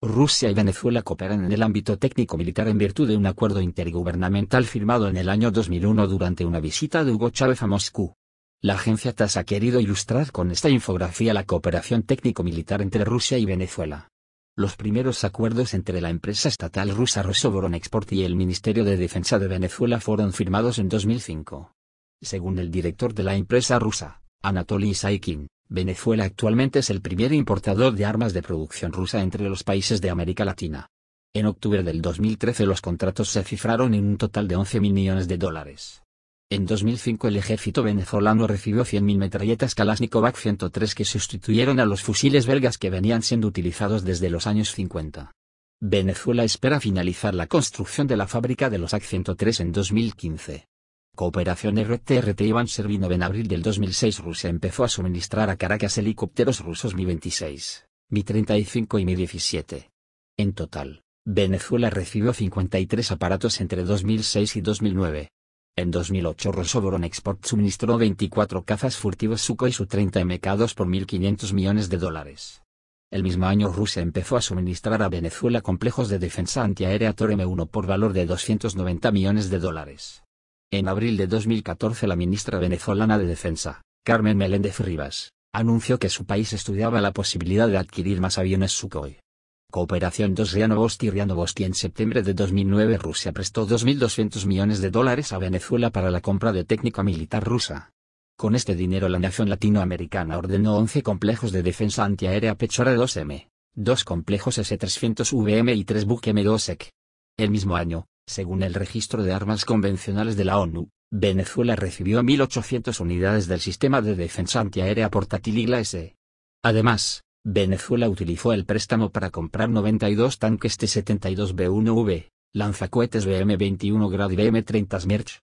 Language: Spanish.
Rusia y Venezuela cooperan en el ámbito técnico-militar en virtud de un acuerdo intergubernamental firmado en el año 2001 durante una visita de Hugo Chávez a Moscú. La agencia TAS ha querido ilustrar con esta infografía la cooperación técnico-militar entre Rusia y Venezuela. Los primeros acuerdos entre la empresa estatal rusa Rosoboronexport y el Ministerio de Defensa de Venezuela fueron firmados en 2005. Según el director de la empresa rusa, Anatoly Saikin, Venezuela actualmente es el primer importador de armas de producción rusa entre los países de América Latina. En octubre del 2013 los contratos se cifraron en un total de 11 millones de dólares. En 2005 el ejército venezolano recibió 100.000 metralletas Kalashnikov 103 que sustituyeron a los fusiles belgas que venían siendo utilizados desde los años 50. Venezuela espera finalizar la construcción de la fábrica de los ak 103 en 2015. Cooperación RTRT Iván Servino en abril del 2006 Rusia empezó a suministrar a Caracas helicópteros rusos Mi-26, Mi-35 y Mi-17. En total, Venezuela recibió 53 aparatos entre 2006 y 2009. En 2008 Rosoboron Export suministró 24 cazas furtivos Sukhoi Su-30 MK2 por 1.500 millones de dólares. El mismo año Rusia empezó a suministrar a Venezuela complejos de defensa antiaérea Tor M1 por valor de 290 millones de dólares. En abril de 2014 la ministra venezolana de Defensa, Carmen Meléndez Rivas, anunció que su país estudiaba la posibilidad de adquirir más aviones Sukhoi. Cooperación 2 Rianovosti Rianovosti En septiembre de 2009 Rusia prestó 2.200 millones de dólares a Venezuela para la compra de técnica militar rusa. Con este dinero la nación latinoamericana ordenó 11 complejos de defensa antiaérea Pechora 2M, dos complejos S-300VM y tres buques M2EC. El mismo año, según el registro de armas convencionales de la ONU, Venezuela recibió 1.800 unidades del sistema de defensa antiaérea portátil IGLA S. Además, Venezuela utilizó el préstamo para comprar 92 tanques T-72B1V, lanzacohetes BM-21 Grad y BM-30 Smerch,